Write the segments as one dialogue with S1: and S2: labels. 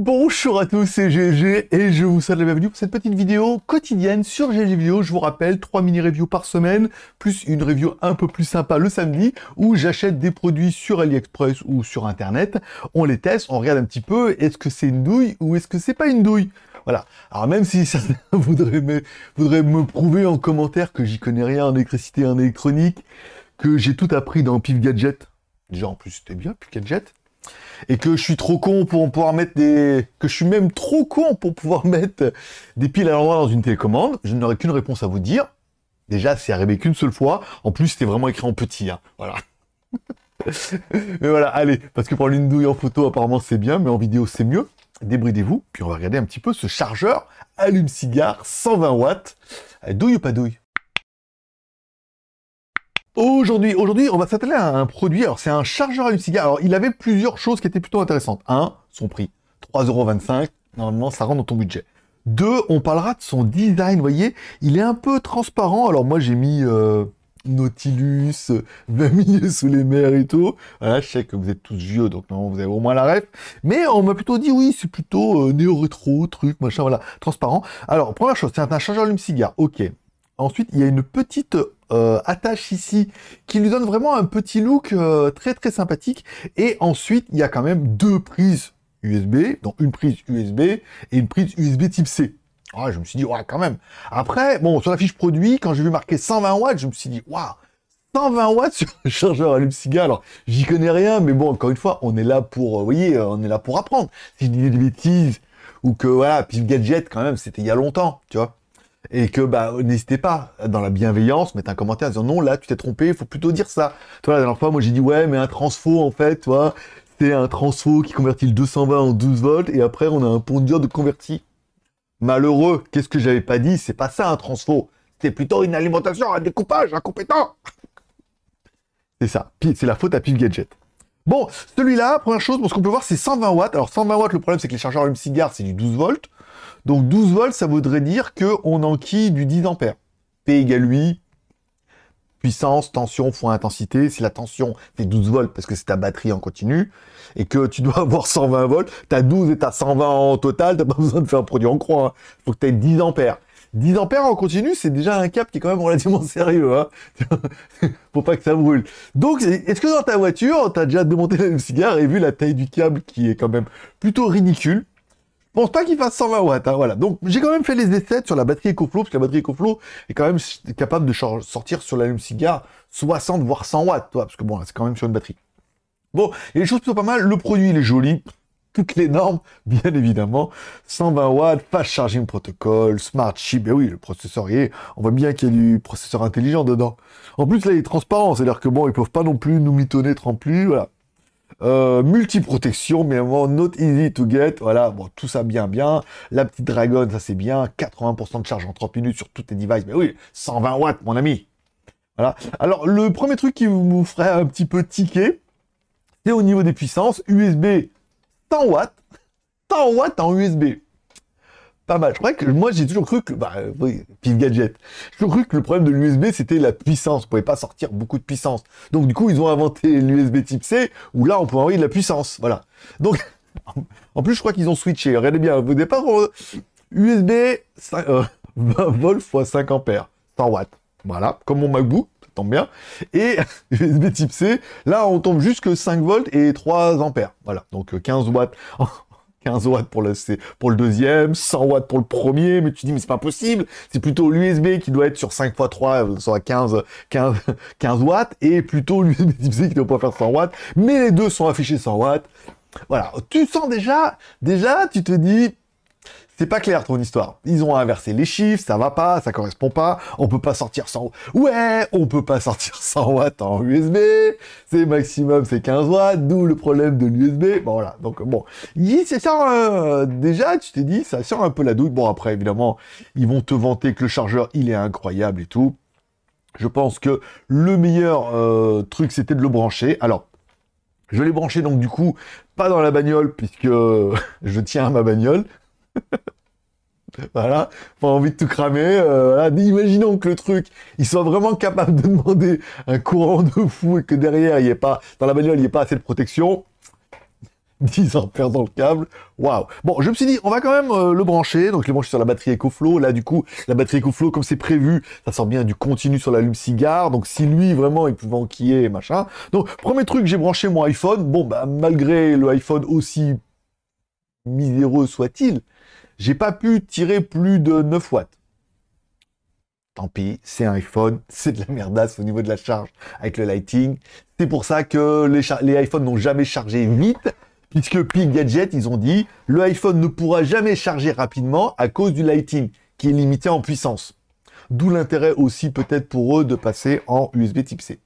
S1: Bonjour à tous, c'est GG et je vous souhaite la bienvenue pour cette petite vidéo quotidienne sur GG Vidéo. Je vous rappelle, 3 mini-reviews par semaine, plus une review un peu plus sympa le samedi, où j'achète des produits sur AliExpress ou sur Internet. On les teste, on regarde un petit peu, est-ce que c'est une douille ou est-ce que c'est pas une douille voilà. Alors même si ça voudrait me, me prouver en commentaire que j'y connais rien en électricité, en électronique, que j'ai tout appris dans Pif Gadget, déjà en plus c'était bien Pif Gadget, et que je suis trop con pour pouvoir mettre des... que je suis même trop con pour pouvoir mettre des piles à l'endroit dans une télécommande, je n'aurai qu'une réponse à vous dire. Déjà, c'est arrivé qu'une seule fois. En plus, c'était vraiment écrit en petit. Hein. Voilà. mais voilà, allez, parce que pour l'une douille en photo, apparemment, c'est bien, mais en vidéo, c'est mieux. Débridez-vous, puis on va regarder un petit peu ce chargeur allume-cigare 120 watts. Douille ou pas douille Aujourd'hui, aujourd'hui, on va s'atteler à un produit. Alors, c'est un chargeur à cigare. Alors, il avait plusieurs choses qui étaient plutôt intéressantes. Un, son prix. 3,25€. Normalement, ça rentre dans ton budget. Deux, on parlera de son design. voyez, il est un peu transparent. Alors, moi, j'ai mis euh, Nautilus, 20 euh, sous les mers et tout. Voilà, je sais que vous êtes tous vieux, donc vous avez au moins la ref. Mais on m'a plutôt dit, oui, c'est plutôt euh, néo-rétro, truc, machin, voilà, transparent. Alors, première chose, c'est un, chargeur à cigare. Ok. Ensuite, il y a une petite euh, attache ici qui lui donne vraiment un petit look euh, très très sympathique. Et ensuite, il y a quand même deux prises USB, donc une prise USB et une prise USB type C. Ah, je me suis dit, ouais, quand même. Après, bon, sur la fiche produit, quand j'ai vu marquer 120 watts, je me suis dit, waouh, 120 watts sur le chargeur à Alors, j'y connais rien, mais bon, encore une fois, on est là pour, euh, vous voyez, on est là pour apprendre. Si je dis des bêtises, ou que, voilà, puis le gadget, quand même, c'était il y a longtemps, tu vois et que bah n'hésitez pas dans la bienveillance mettre un commentaire en disant non là tu t'es trompé il faut plutôt dire ça toi la dernière fois moi j'ai dit ouais mais un transfo en fait c'est un transfo qui convertit le 220 en 12 volts et après on a un pont de converti malheureux qu'est-ce que j'avais pas dit c'est pas ça un transfo c'est plutôt une alimentation un découpage incompétent c'est ça c'est la faute à Pif Gadget Bon, celui-là, première chose, bon, ce qu'on peut voir, c'est 120 watts. Alors 120 watts, le problème, c'est que les chargeurs de cigare c'est du 12 volts. Donc 12 volts, ça voudrait dire qu'on enquille du 10 ampères. P égale 8, puissance, tension fois intensité. Si la tension fait 12 volts parce que c'est ta batterie en continu et que tu dois avoir 120 volts, as 12 et as 120 en total, t'as pas besoin de faire un produit en croix. Il hein. Faut que aies 10 ampères. 10 ampères en continu, c'est déjà un cap qui est quand même relativement sérieux. Hein Faut pas que ça brûle. Donc, est-ce que dans ta voiture, tu as déjà démonté la cigare et vu la taille du câble qui est quand même plutôt ridicule je pense pas qu'il fasse 120 watts, hein, voilà. Donc j'ai quand même fait les essais sur la batterie EcoFlow, parce que la batterie EcoFlow est quand même capable de sortir sur même cigare 60 voire 100 watts, toi, parce que bon, c'est quand même sur une batterie. Bon, il y a des choses sont pas mal, le produit il est joli, toutes les normes, bien évidemment. 120 watts, fast charging protocole smart chip, et eh oui, le processeur On voit bien qu'il y a du processeur intelligent dedans. En plus, là, il est transparent, c'est-à-dire que bon, ils peuvent pas non plus nous mitonner plus, voilà. Euh, multi-protection, mais not easy to get. Voilà, bon, tout ça bien, bien. La petite Dragon, ça c'est bien. 80% de charge en 30 minutes sur tous tes devices. Mais oui, 120 watts, mon ami. Voilà. Alors, le premier truc qui vous ferait un petit peu tiquer, c'est au niveau des puissances. USB 100 watts, 100 watts en USB. Pas mal. Je crois que moi j'ai toujours cru que bah oui, pile gadget. J'ai toujours cru que le problème de l'USB c'était la puissance. On pouvait pas sortir beaucoup de puissance. Donc du coup ils ont inventé l'USB Type C où là on peut envoyer de la puissance. Voilà. Donc en plus je crois qu'ils ont switché. Regardez bien. Au départ USB 5, 20 volts x 5 ampères, 100 watts. Voilà, comme mon MacBook bien. Et USB type C, là on tombe jusque 5 volts et 3 ampères. Voilà, donc 15 euh, watts. 15 watts pour le, c pour le deuxième, 100 watts pour le premier, mais tu dis, mais c'est pas possible, c'est plutôt l'USB qui doit être sur 5 x 3, soit 15, 15, 15 watts, et plutôt l'USB type C qui doit pas faire 100 watts, mais les deux sont affichés 100 watts. Voilà, tu sens déjà, déjà, tu te dis, c'est pas clair ton histoire. Ils ont inversé les chiffres, ça va pas, ça correspond pas. On peut pas sortir 100 Ouais, on peut pas sortir 100 watts en USB. C'est maximum c'est 15 watts, d'où le problème de l'USB. Bon voilà. Donc bon, c'est ça euh, déjà tu t'es dit ça sort un peu la douille. Bon après évidemment, ils vont te vanter que le chargeur, il est incroyable et tout. Je pense que le meilleur euh, truc c'était de le brancher. Alors je l'ai branché donc du coup pas dans la bagnole puisque je tiens à ma bagnole. voilà, pas envie de tout cramer. Euh, imaginons que le truc, il soit vraiment capable de demander un courant de fou et que derrière, il n'y ait pas, dans la bagnole, il n'y ait pas assez de protection. 10 ans perdant le câble, waouh Bon, je me suis dit, on va quand même euh, le brancher, donc le manche sur la batterie EcoFlow, là du coup, la batterie EcoFlow, comme c'est prévu, ça sort bien du continu sur la l'allume-cigare, donc si lui, vraiment, il pouvait enquiller, machin. Donc, premier truc, j'ai branché mon iPhone, bon, bah, malgré le iPhone aussi miséreux soit-il, j'ai pas pu tirer plus de 9 watts. Tant pis, c'est un iPhone, c'est de la merdasse au niveau de la charge avec le lighting. C'est pour ça que les, iPhones n'ont jamais chargé vite, puisque Peak Gadget, ils ont dit, le iPhone ne pourra jamais charger rapidement à cause du lighting, qui est limité en puissance. D'où l'intérêt aussi peut-être pour eux de passer en USB type C.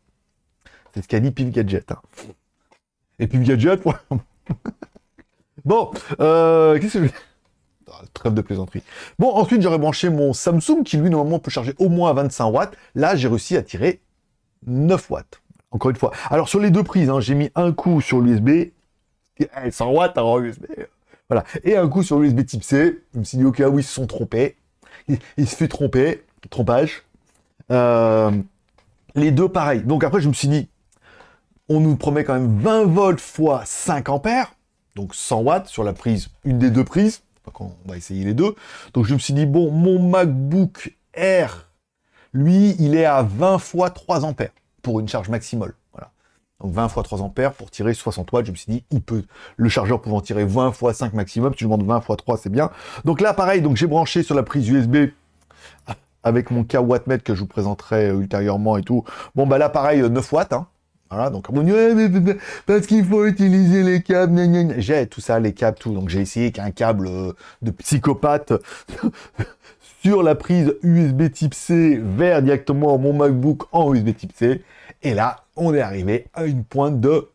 S1: C'est ce qu'a dit PivGadget. Gadget. Hein. Et PivGadget Gadget, Bon, euh, qu'est-ce que je ah, Trêve de plaisanterie. Bon, ensuite, j'aurais branché mon Samsung qui, lui, normalement, peut charger au moins 25 watts. Là, j'ai réussi à tirer 9 watts. Encore une fois. Alors, sur les deux prises, hein, j'ai mis un coup sur l'USB. 100 eh, watts alors, hein, USB. Voilà. Et un coup sur l'USB type C. Je me suis dit, ok, ah oui, ils se sont trompés. Il, se fait tromper. Trompage. Euh, les deux pareils. Donc après, je me suis dit, on nous promet quand même 20 volts x 5 ampères donc 100 watts sur la prise, une des deux prises. on va essayer les deux. Donc je me suis dit, bon, mon MacBook Air, lui, il est à 20 fois 3 ampères pour une charge maximale. Voilà. Donc 20 fois 3 ampères pour tirer 60 watts. Je me suis dit, il peut, le chargeur pouvant tirer 20 fois 5 maximum. Si Tu demandes 20 fois 3, c'est bien. Donc là, pareil, donc j'ai branché sur la prise USB avec mon K que je vous présenterai ultérieurement et tout. Bon, bah là, pareil, 9 watts. Hein. Voilà, donc on dit, parce qu'il faut utiliser les câbles, j'ai tout ça, les câbles, tout. Donc j'ai essayé qu'un câble euh, de psychopathe sur la prise USB type C vers directement mon MacBook en USB type C. Et là, on est arrivé à une pointe de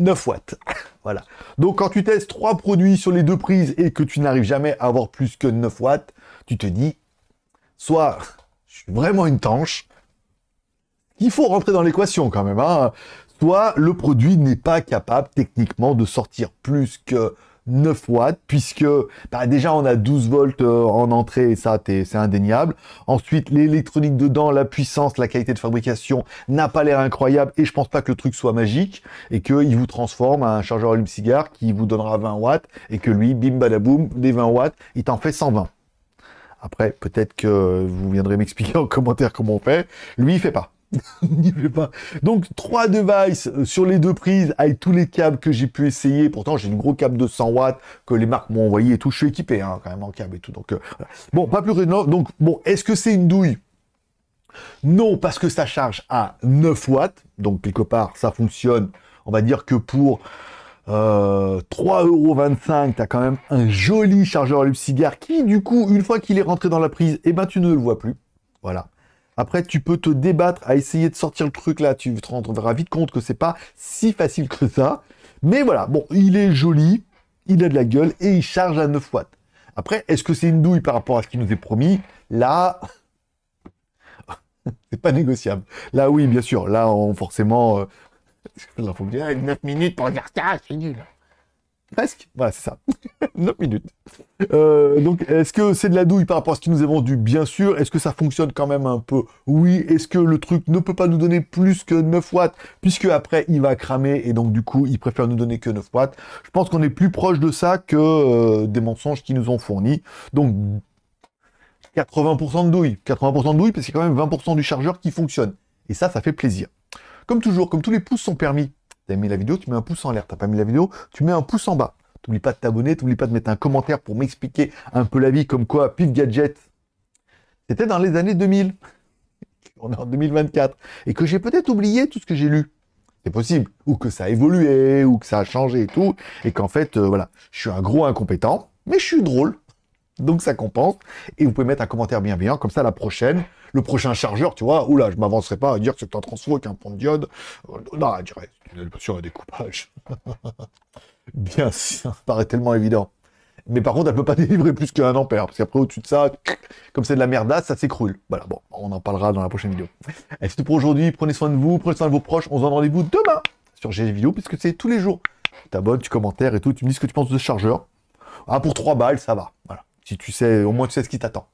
S1: 9 watts. voilà. Donc quand tu testes trois produits sur les deux prises et que tu n'arrives jamais à avoir plus que 9 watts, tu te dis, soit je suis vraiment une tanche, il faut rentrer dans l'équation quand même. Hein. Soit le produit n'est pas capable techniquement de sortir plus que 9 watts, puisque bah, déjà on a 12 volts euh, en entrée, et ça c'est indéniable. Ensuite, l'électronique dedans, la puissance, la qualité de fabrication n'a pas l'air incroyable, et je pense pas que le truc soit magique, et qu'il vous transforme à un chargeur allume-cigare qui vous donnera 20 watts, et que lui, bim badaboum, des 20 watts, il t'en fait 120. Après, peut-être que vous viendrez m'expliquer en commentaire comment on fait. Lui, il fait pas. Donc, trois devices euh, sur les deux prises avec tous les câbles que j'ai pu essayer. Pourtant, j'ai une gros câble de 100 watts que les marques m'ont envoyé et tout. Je suis équipé hein, quand même en câble et tout. Donc, euh, Bon, pas plus rien Donc, bon, est-ce que c'est une douille Non, parce que ça charge à 9 watts. Donc, quelque part, ça fonctionne. On va dire que pour... Euh, tu as quand même un joli chargeur à cigare qui, du coup, une fois qu'il est rentré dans la prise, et eh ben, tu ne le vois plus. Voilà. Après, tu peux te débattre à essayer de sortir le truc là. Tu te rendras vite compte que c'est pas si facile que ça. Mais voilà, bon, il est joli, il a de la gueule et il charge à 9 watts. Après, est-ce que c'est une douille par rapport à ce qui nous est promis Là, c'est pas négociable. Là, oui, bien sûr. Là, on forcément. Euh, il faut bien 9 minutes pour faire ça, c'est nul. Presque. Voilà, c'est ça. 9 minutes. Euh, donc, est-ce que c'est de la douille par rapport à ce qu'ils nous avons vendu Bien sûr. Est-ce que ça fonctionne quand même un peu Oui. Est-ce que le truc ne peut pas nous donner plus que 9 watts Puisque après, il va cramer et donc, du coup, il préfère nous donner que 9 watts. Je pense qu'on est plus proche de ça que euh, des mensonges qu'ils nous ont fournis. Donc, 80% de douille. 80% de douille parce qu'il y a quand même 20% du chargeur qui fonctionne. Et ça, ça fait plaisir. Comme toujours, comme tous les pouces sont permis, T'as aimé la vidéo, tu mets un pouce en l'air. T'as pas aimé la vidéo, tu mets un pouce en bas. T'oublies pas de t'abonner, t'oublies pas de mettre un commentaire pour m'expliquer un peu la vie, comme quoi, pif gadget. C'était dans les années 2000. On est en 2024. Et que j'ai peut-être oublié tout ce que j'ai lu. C'est possible. Ou que ça a évolué, ou que ça a changé et tout. Et qu'en fait, euh, voilà, je suis un gros incompétent, mais je suis drôle. Donc ça compense. Et vous pouvez mettre un commentaire bienveillant, comme ça la prochaine, le prochain chargeur, tu vois, oula, je m'avancerai pas à dire que c'est un transfo avec un pont de diode. Euh, non, je dirais, sur un découpage. Bien sûr, ça paraît tellement évident. Mais par contre, elle ne peut pas délivrer plus qu'un ampère, parce qu'après, au-dessus de ça, comme c'est de la merde ça s'écroule. Voilà, bon, on en parlera dans la prochaine vidéo. Et c'est tout pour aujourd'hui, prenez soin de vous, prenez soin de vos proches, on se donne rendez-vous demain sur GG Vidéo, puisque c'est tous les jours. Tu t'abonnes, tu commentaires et tout, tu me dis ce que tu penses de ce chargeur. Ah, pour 3 balles, ça va, voilà. Si tu sais, au moins tu sais ce qui t'attend.